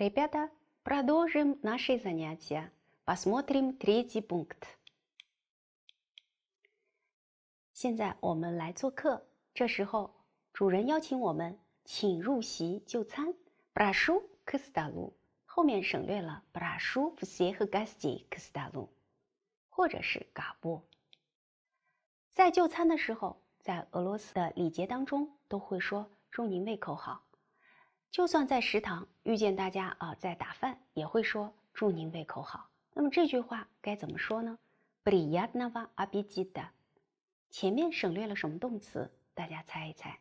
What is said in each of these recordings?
ребята продолжим наши занятия посмотрим третий пункт 现在我们来做客这时候主人邀请我们请入席就餐布拉 шу к с т а л у 后面省略了布拉 шу фсе и гасти к с т а л у 或者是 г а б 在就餐的时候在俄罗斯的礼节当中都会说祝您胃口好就算在食堂遇见大家啊，在打饭也会说祝您胃口好。那么这句话该怎么说呢？Briyatnava a b i d a 前面省略了什么动词？大家猜一猜，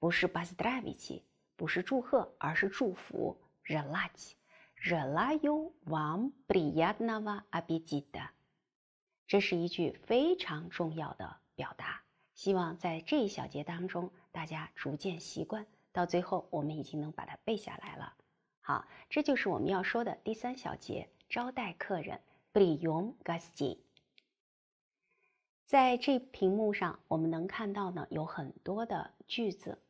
不是 basdrevi，不是祝贺，而是祝福。Ralaj，ralaju w a g briyatnava abijda，这是一句非常重要的表达。希望在这一小节当中，大家逐渐习惯。到最后，我们已经能把它背下来了。好，这就是我们要说的第三小节：招待客人。приём г о с т 在这屏幕上，我们能看到呢有很多的句子。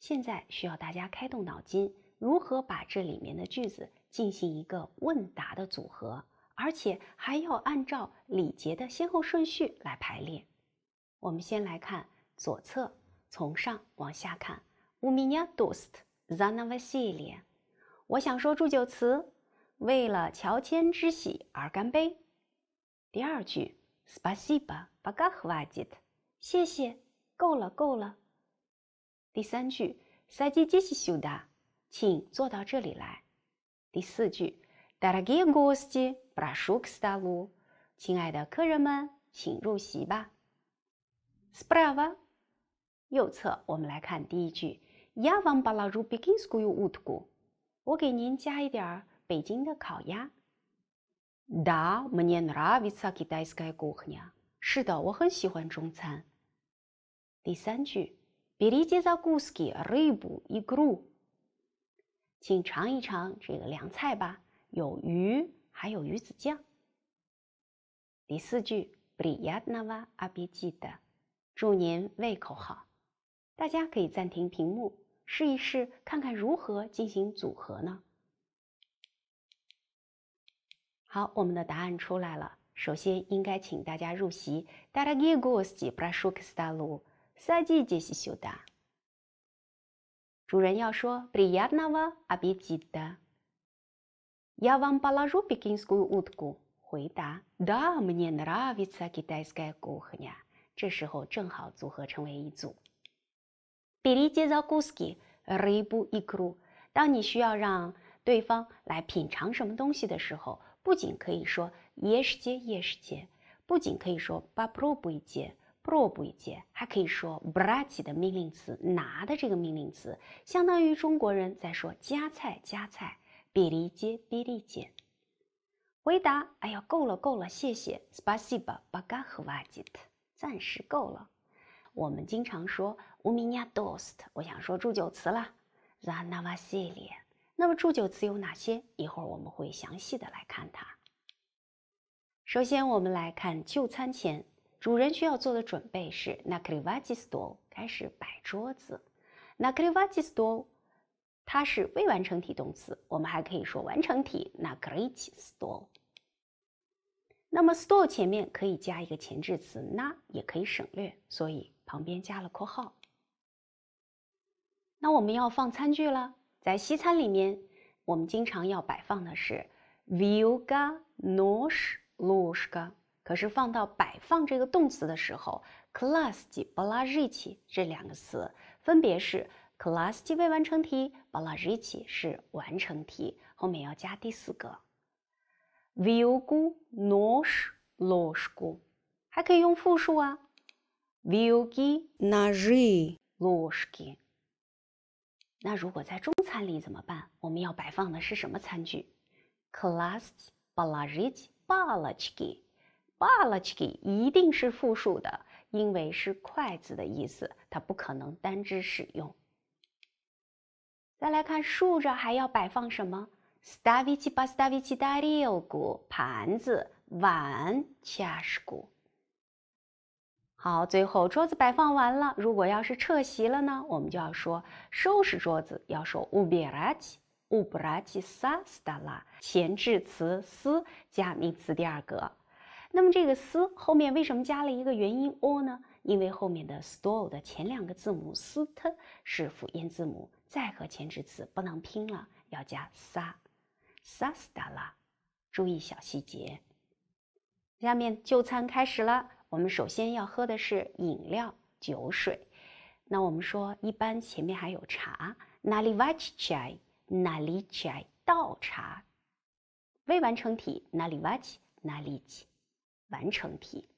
现在需要大家开动脑筋，如何把这里面的句子进行一个问答的组合，而且还要按照礼节的先后顺序来排列。我们先来看左侧，从上往下看。У меня доступ занавесили。我想说祝酒词，为了乔迁之喜而干杯。第二句，спасибо, благодарю вас. 谢谢，够了，够了。第三句，садите здесь сюда，请坐到这里来。第四句，Дорогие гости, пожалуйста, лю，亲爱的客人们，请入席吧。справа，右侧，我们来看第一句。Я вам балару Бэкинскую утку，我给您加一点儿北京的烤鸭。Да, мне нравится китайская кухня。是的，我很喜欢中餐。第三句，Берите за гусский рыбу и гру，请尝一尝这个凉菜吧，有鱼，还有鱼子酱。第四句，Брият нава аби жд，祝您胃口好。大家可以暂停屏幕，试一试看看如何进行组合呢？好，我们的答案出来了。首先应该请大家入席。主人要说：“Briyana va abijda，yavam balaru begin school woodgu。”回答：“Da mnyenra vitsaki daske guhnya。”这时候正好组合成为一组。Ближе за гуски, рибу и кру. 当你需要让对方来品尝什么东西的时候，不仅可以说 "Yesje, yesje", 不仅可以说 п р а р у бу иже, п р а б у е 还可以说 б р а т 的命令词，拿的这个命令词，相当于中国人在说夹菜，夹菜"。Ближе, ближе。回答：哎呀，够了，够了，谢谢。Спасибо, бага хважет。暂时够了。我们经常说 “omnios d o s 我想说祝酒词了，“the n a v a s i l i 那么祝酒词有哪些？一会儿我们会详细的来看它。首先，我们来看就餐前主人需要做的准备是 “nakrivajistol”，开始摆桌子。“nakrivajistol” 它是未完成体动词，我们还可以说完成体 “nakrivajistol”。那么，store 前面可以加一个前置词，那也可以省略，所以旁边加了括号。那我们要放餐具了，在西餐里面，我们经常要摆放的是 v i l g a n o s h l u s h g a 可是放到摆放这个动词的时候，class 及 b l a z h i c 这两个词，分别是 class 即未完成题 b l a z i c h 是完成题，后面要加第四个。в i g u nosh l o s h к у 还可以用复数啊。Вилки, н о ж l л s h к i 那如果在中餐里怎么办？我们要摆放的是什么餐具？Класти, п a л о ч к b a l л о ч i b a l a о ч к и 一定是复数的，因为是筷子的意思，它不可能单只使用。再来看竖着还要摆放什么？stavici, basavici, dario 古盘子碗加是古。好，最后桌子摆放完了。如果要是撤席了呢？我们就要说收拾桌子，要说 ubirati, ubirati sa stala 前置词 s 加名词第二格。那么这个 s 后面为什么加了一个元音 o 呢？因为后面的 s t o l e 的前两个字母 s t 是辅音字母，再和前置词不能拼了，要加 sa。萨斯达拉，注意小细节。下面就餐开始了，我们首先要喝的是饮料酒水。那我们说一般前面还有茶，哪 i 挖起茶，哪里 i 倒茶。未完成体哪 n a l i c 起，完成体。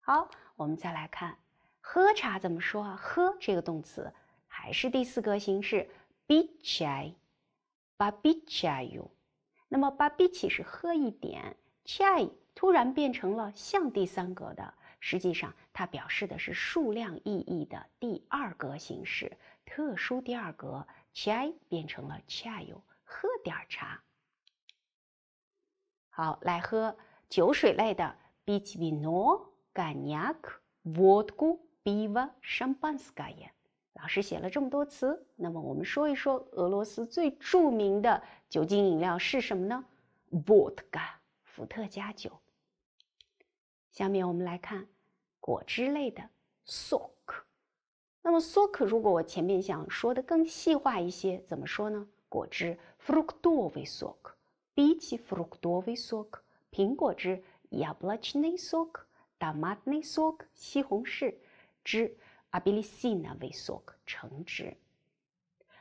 好，我们再来看喝茶怎么说？啊？喝这个动词还是第四个形式，bichai，a bichai u 那么，把 b i c h 是喝一点，“chai” 突然变成了像第三格的，实际上它表示的是数量意义的第二格形式，特殊第二格，“chai” 变成了 c h a i 喝点茶。好，来喝酒水类的 b i c h v i n o g a n j a k vodku, biva, shampanska” y a 老师写了这么多词，那么我们说一说俄罗斯最著名的酒精饮料是什么呢？伏特 a 伏特加酒。下面我们来看果汁类的 sok。那么 sok，如果我前面想说的更细化一些，怎么说呢？果汁 frukdovy sok，比起 frukdovy sok，苹果汁 yablochny sok，damatny sok，西红柿汁。a b i l i s i n a v i s o k 成汁。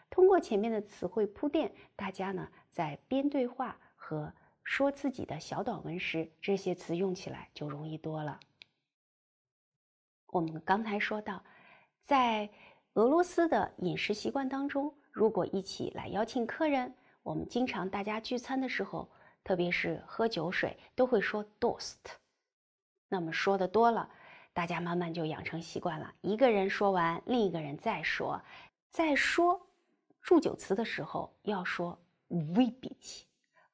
通过前面的词汇铺垫，大家呢在编对话和说自己的小短文时，这些词用起来就容易多了。我们刚才说到，在俄罗斯的饮食习惯当中，如果一起来邀请客人，我们经常大家聚餐的时候，特别是喝酒水，都会说 dost。那么说的多了。大家慢慢就养成习惯了。一个人说完，另一个人再说。再说祝酒词的时候，要说 “v bech”。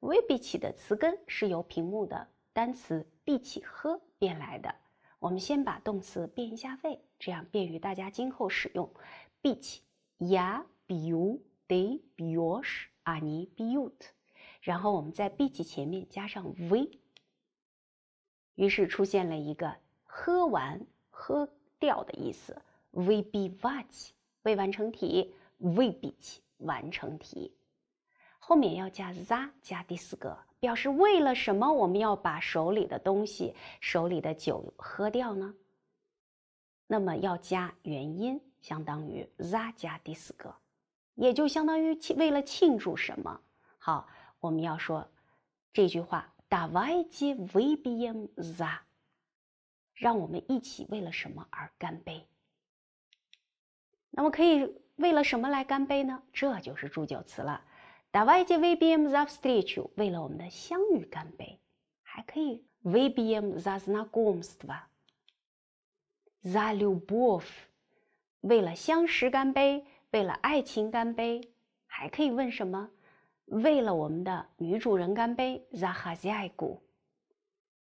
v bech 的词根是由屏幕的单词 “bech” 喝变来的。我们先把动词变一下位，这样便于大家今后使用。bech ya biu de biush ani biut，然后我们在 bech 前面加上 v，于是出现了一个。喝完喝掉的意思，v b w a c h 未完成体，v bch 完成体，后面要加 the 加第四个，表示为了什么我们要把手里的东西手里的酒喝掉呢？那么要加原因，相当于 the 加第四个，也就相当于为了庆祝什么？好，我们要说这句话，da vach v b m h e 让我们一起为了什么而干杯？那么可以为了什么来干杯呢？这就是祝酒词了。d а v а й т е вибим за в с т р 为了我们的相遇干杯。还可以 v b m и a з n з н а к о м с т z a l u b o б о 为了相识干杯，为了爱情干杯。还可以问什么？为了我们的女主人干杯，за х о з a i g u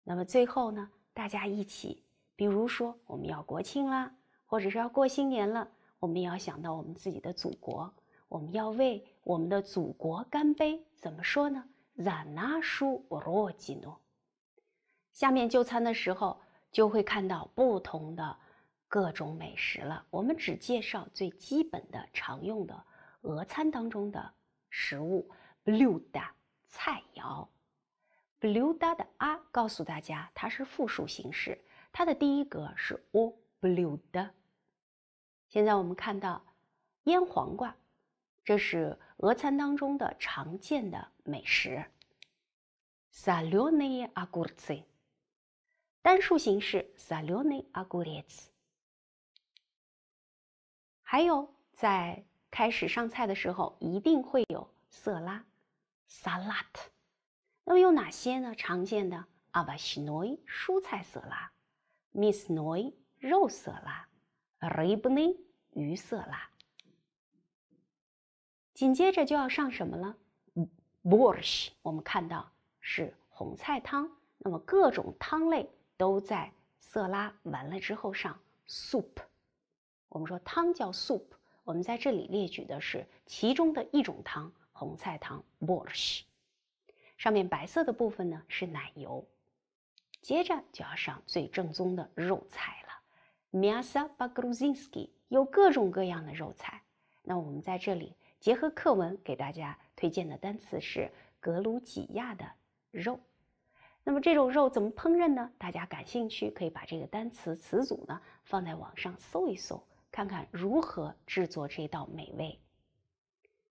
那么最后呢？大家一起，比如说我们要国庆啦，或者是要过新年了，我们也要想到我们自己的祖国，我们要为我们的祖国干杯。怎么说呢？Знашу р у 下面就餐的时候就会看到不同的各种美食了。我们只介绍最基本的常用的俄餐当中的食物、u 六的菜肴。blue 的啊，告诉大家，它是复数形式，它的第一格是 o blue 的。现在我们看到腌黄瓜，这是俄餐当中的常见的美食，salony agurci。单数形式 salony agurets。还有在开始上菜的时候，一定会有色拉 salat。那么有哪些呢？常见的 a 瓦西 s h n o y 蔬菜色拉，mishnoy 肉色拉，ribni 鱼色拉。紧接着就要上什么了 b o r s h 我们看到是红菜汤。那么各种汤类都在色拉完了之后上 soup。我们说汤叫 soup。我们在这里列举的是其中的一种汤——红菜汤 borshe。上面白色的部分呢是奶油，接着就要上最正宗的肉菜了，Miasa b a g r u z i n s k i 有各种各样的肉菜。那我们在这里结合课文给大家推荐的单词是格鲁吉亚的肉。那么这种肉怎么烹饪呢？大家感兴趣可以把这个单词词组呢放在网上搜一搜，看看如何制作这道美味。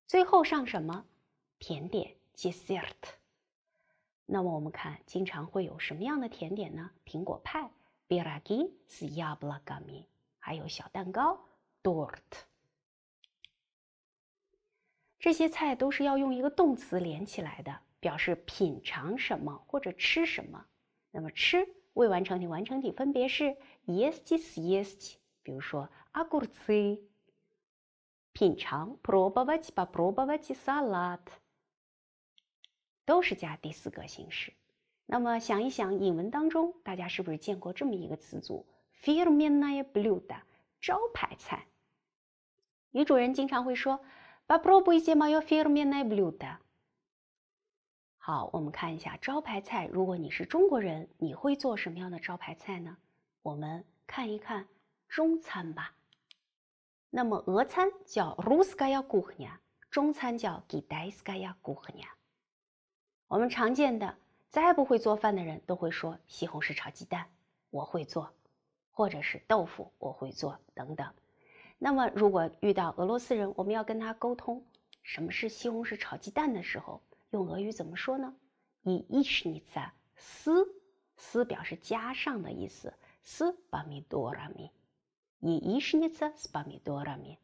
最后上什么甜点？dessert。那么我们看，经常会有什么样的甜点呢？苹果派 b r i y a k i s y a blagami，还有小蛋糕，dort。这些菜都是要用一个动词连起来的，表示品尝什么或者吃什么。那么吃，未完成体、完成体分别是 y e s t i jest。比如说，agurci，品尝 p r o b o w a ć p p r o b o w a ć salat。都是加第四个形式。那么想一想，引文当中大家是不是见过这么一个词组 f e i r m e n a y bluda” 招牌菜？女主人经常会说 b a p r o b u s e m o f e i r m e n a bluda”。好，我们看一下招牌菜。如果你是中国人，你会做什么样的招牌菜呢？我们看一看中餐吧。那么俄餐叫 “ruskaya g u c h n y a 中餐叫 g i d a i s k a y a gushnya”。我们常见的，再不会做饭的人都会说西红柿炒鸡蛋，我会做，或者是豆腐我会做等等。那么，如果遇到俄罗斯人，我们要跟他沟通什么是西红柿炒鸡蛋的时候，用俄语怎么说呢？以 ichni ts a s s 表示加上的意思斯巴米多拉米，以伊 a m i d 巴 r a m i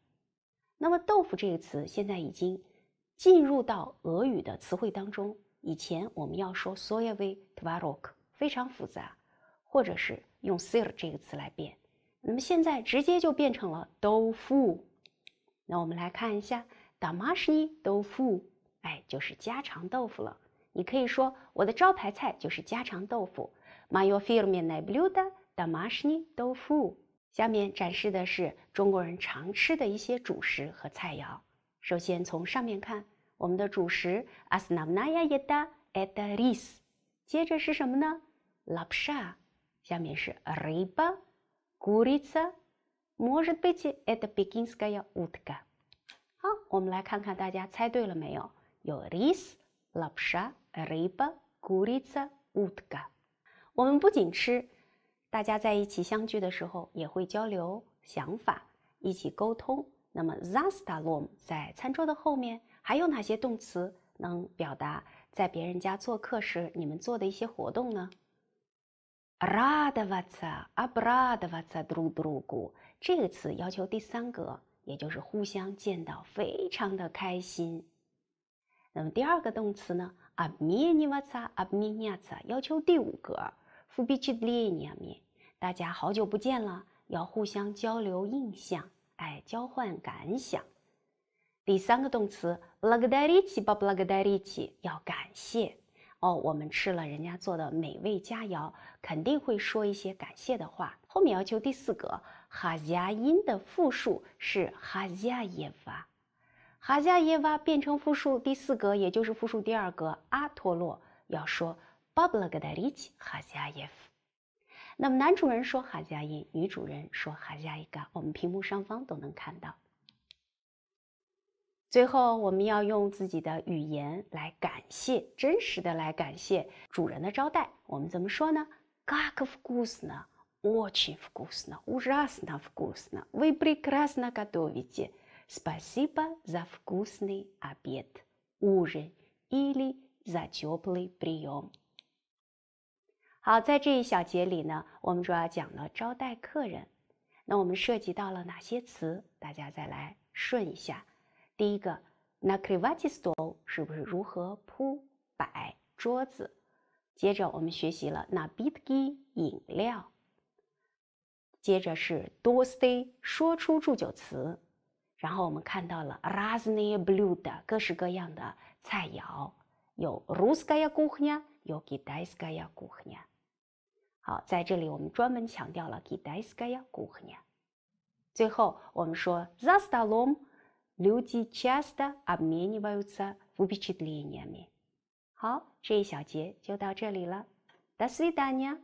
那么豆腐这个词现在已经进入到俄语的词汇当中。以前我们要说 s o y a v i t v a r o k 非常复杂，或者是用 sir 这个词来变，那么现在直接就变成了豆腐。那我们来看一下 damashni 豆腐，哎，就是家常豆腐了。你可以说我的招牌菜就是家常豆腐。My favorite meal bluda damashni d o f u 下面展示的是中国人常吃的一些主食和菜肴。首先从上面看。我们的主食 as namnaya yda et ris，接着是什么呢？lapsea，下面是 ariba，guritsa，moshbiti et bikinska y utka。好，我们来看看大家猜对了没有？有 ris，lapsea，ariba，guritsa，utka。我们不仅吃，大家在一起相聚的时候也会交流想法，一起沟通。那么 zastalom 在餐桌的后面。还有哪些动词能表达在别人家做客时你们做的一些活动呢？阿布拉德瓦萨，阿布拉德瓦萨嘟噜嘟噜咕。这个词要求第三格，也就是互相见到，非常的开心。那么第二个动词呢？阿米尼瓦萨，阿米尼瓦萨要求第五格。伏比奇列尼亚米，大家好久不见了，要互相交流印象，哎，交换感想。第三个动词 благодарить，巴布拉格达利奇要感谢哦，我们吃了人家做的美味佳肴，肯定会说一些感谢的话。后面要求第四格哈加因的复数是哈扎耶夫，哈加耶夫变成复数第四格，也就是复数第二格阿托洛要说巴布拉格达利奇哈扎耶 v 那么男主人说哈加因，女主人说哈加伊嘎，我们屏幕上方都能看到。最后，我们要用自己的语言来感谢，真实的来感谢主人的招待。我们怎么说呢？Как вкусно, очень вкусно, ужасно вкусно. Вы прекрасно готовите. Спасибо за вкусный обед, ужин или за добрый прием。好，在这一小节里呢，我们主要讲了招待客人。那我们涉及到了哪些词？大家再来顺一下。第一个，na k r e v a t i sto 是不是如何铺摆桌子？接着我们学习了 na bitki 饮料。接着是 d o s y 说出祝酒词，然后我们看到了 r a z n y blud 各式各样的菜肴，有 ruskaya guhnya，有 g i d a i s k a y a guhnya。好，在这里我们专门强调了 g i d a i s k a y a guhnya。最后我们说 zastalom。люди часто обмениваются впечатлениями. 好，这一小节就到这里了。До свидания.